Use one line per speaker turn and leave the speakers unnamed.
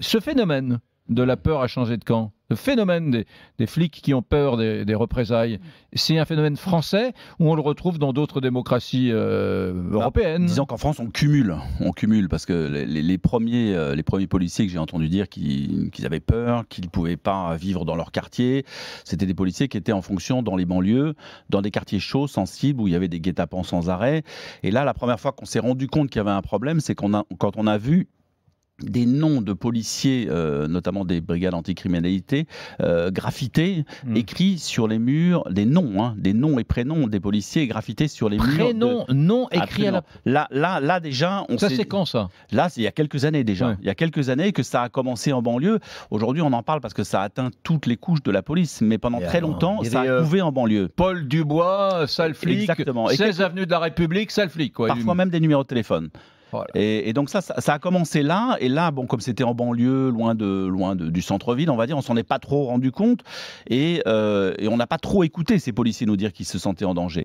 ce phénomène de la peur à changer de camp, le phénomène des, flics qui ont peur des, représailles, c'est un phénomène français ou on le retrouve dans d'autres démocraties euh, bah, européennes Disons qu'en France, on cumule,
on cumule, parce que les, premiers, euh, les premiers policiers que j'ai entendu dire qu'ils avaient peur, qu'ils ne pouvaient pas vivre dans leur quartier, c'était des policiers qui étaient en fonction dans les banlieues, dans des quartiers chauds, sensibles, où il y avait des guet-apens sans arrêt. Et là, la première fois qu'on s'est rendu compte qu'il y avait un problème, c'est quand on a vu des noms de policiers, euh, notamment des brigades anticriminalité, euh, graffités, hmm. écrits sur les murs, des noms, hein, des noms et prénoms des policiers graffités sur les murs. Prénoms, noms écrits à la... Là, là, là déjà, on Ça c'est quand ça Là, c'est il y a quelques années déjà. Il y a quelques années que ça a commencé en banlieue. Aujourd'hui, on en parle parce que ça a atteint toutes les couches de la police, mais pendant très longtemps, ça a euh, couvé
en banlieue. Paul Dubois, sale flic, Exactement. 16 et avenue de la République, sale flic. Quoi, Parfois
même des numéros de téléphone. Et, donc ça, ça, a commencé là. Et là, bon, comme c'était en banlieue, loin, de, loin du centre-ville, on va dire, on s'en est pas trop rendu compte. Et, euh, et on n'a pas trop écouté ces policiers nous dire qu'ils se sentaient en danger.